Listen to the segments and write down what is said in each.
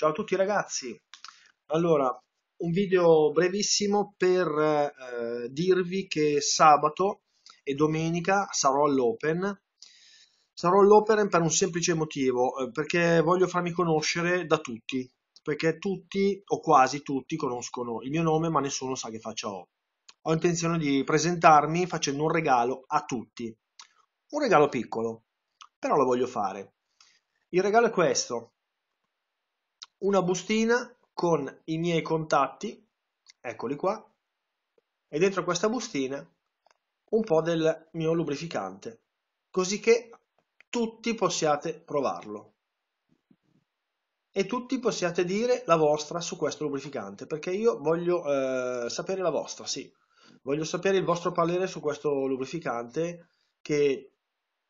Ciao a tutti ragazzi, allora un video brevissimo per eh, dirvi che sabato e domenica sarò all'Open, sarò all'Open per un semplice motivo, eh, perché voglio farmi conoscere da tutti, perché tutti o quasi tutti conoscono il mio nome ma nessuno sa che faccia ho. Ho intenzione di presentarmi facendo un regalo a tutti, un regalo piccolo, però lo voglio fare. Il regalo è questo, una bustina con i miei contatti, eccoli qua, e dentro questa bustina un po' del mio lubrificante, così che tutti possiate provarlo e tutti possiate dire la vostra su questo lubrificante, perché io voglio eh, sapere la vostra, sì, voglio sapere il vostro parere su questo lubrificante che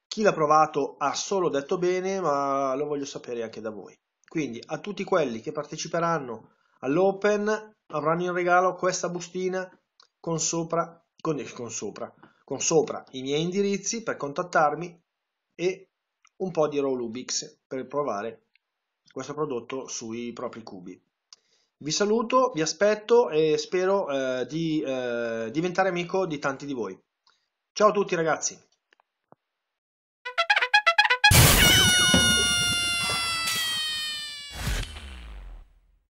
chi l'ha provato ha solo detto bene, ma lo voglio sapere anche da voi. Quindi a tutti quelli che parteciperanno all'Open avranno in regalo questa bustina con sopra, con, eh, con sopra, con sopra i miei indirizzi per contattarmi e un po' di Raw Rubix per provare questo prodotto sui propri cubi. Vi saluto, vi aspetto e spero eh, di eh, diventare amico di tanti di voi. Ciao a tutti ragazzi!